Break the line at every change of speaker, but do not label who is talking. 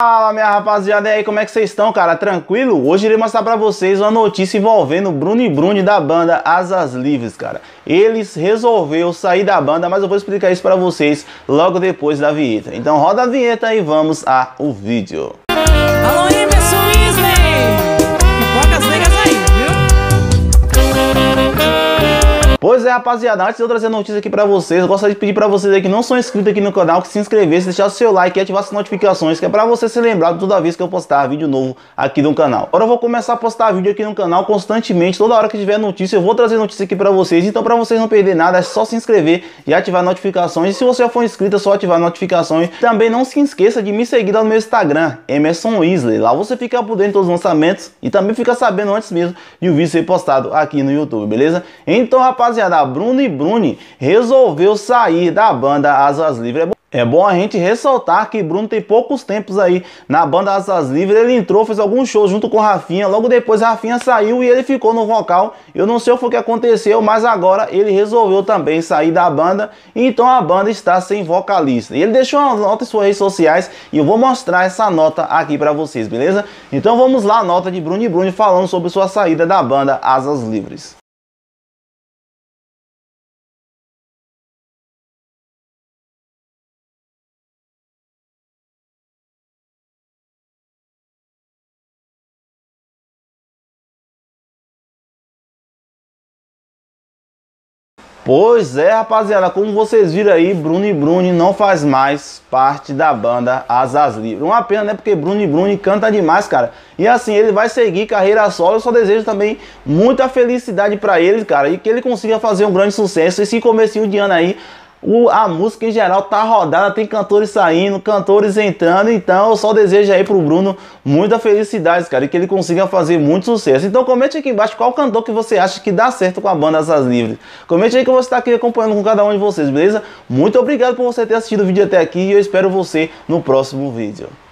Fala minha rapaziada, e aí como é que vocês estão, cara? Tranquilo? Hoje irei mostrar pra vocês uma notícia envolvendo o Bruno e Bruni da banda Asas Livres, cara. Eles resolveram sair da banda, mas eu vou explicar isso pra vocês logo depois da vinheta. Então roda a vinheta e vamos ao vídeo. Música Pois é, rapaziada, antes de eu trazer notícia aqui pra vocês, eu gostaria de pedir pra vocês aí que não são inscritos aqui no canal, que se inscrevessem, deixassem o seu like e ativassem as notificações, que é pra você se lembrar toda vez que eu postar vídeo novo aqui no canal. Agora eu vou começar a postar vídeo aqui no canal constantemente, toda hora que tiver notícia, eu vou trazer notícia aqui pra vocês, então pra vocês não perder nada, é só se inscrever e ativar notificações, e se você já for inscrito, é só ativar notificações. Também não se esqueça de me seguir lá no meu Instagram, Emerson Weasley, lá você fica por dentro dos lançamentos e também fica sabendo antes mesmo de o vídeo ser postado aqui no YouTube, beleza? Então, rapaziada, rapaziada Bruno e Bruni resolveu sair da banda Asas Livres. É, é bom a gente ressaltar que Bruno tem poucos tempos aí na banda Asas Livres. Ele entrou, fez alguns shows junto com Rafinha. Logo depois Rafinha saiu e ele ficou no vocal. Eu não sei o que aconteceu, mas agora ele resolveu também sair da banda. Então a banda está sem vocalista. E ele deixou uma nota em suas redes sociais e eu vou mostrar essa nota aqui para vocês, beleza? Então vamos lá, a nota de Bruno e Bruno falando sobre sua saída da banda Asas Livres. Pois é, rapaziada, como vocês viram aí, Bruno e Bruni não faz mais parte da banda Asas Livres. Uma pena, né? Porque Bruno e Bruni canta demais, cara. E assim, ele vai seguir carreira solo. Eu só desejo também muita felicidade para ele, cara. E que ele consiga fazer um grande sucesso. Esse comecinho de ano aí o, a música em geral tá rodada, tem cantores saindo, cantores entrando, então eu só desejo aí pro Bruno muita felicidade, cara, e que ele consiga fazer muito sucesso. Então comente aqui embaixo qual cantor que você acha que dá certo com a banda Asas Livres. Comente aí que você tá aqui acompanhando com cada um de vocês, beleza? Muito obrigado por você ter assistido o vídeo até aqui e eu espero você no próximo vídeo.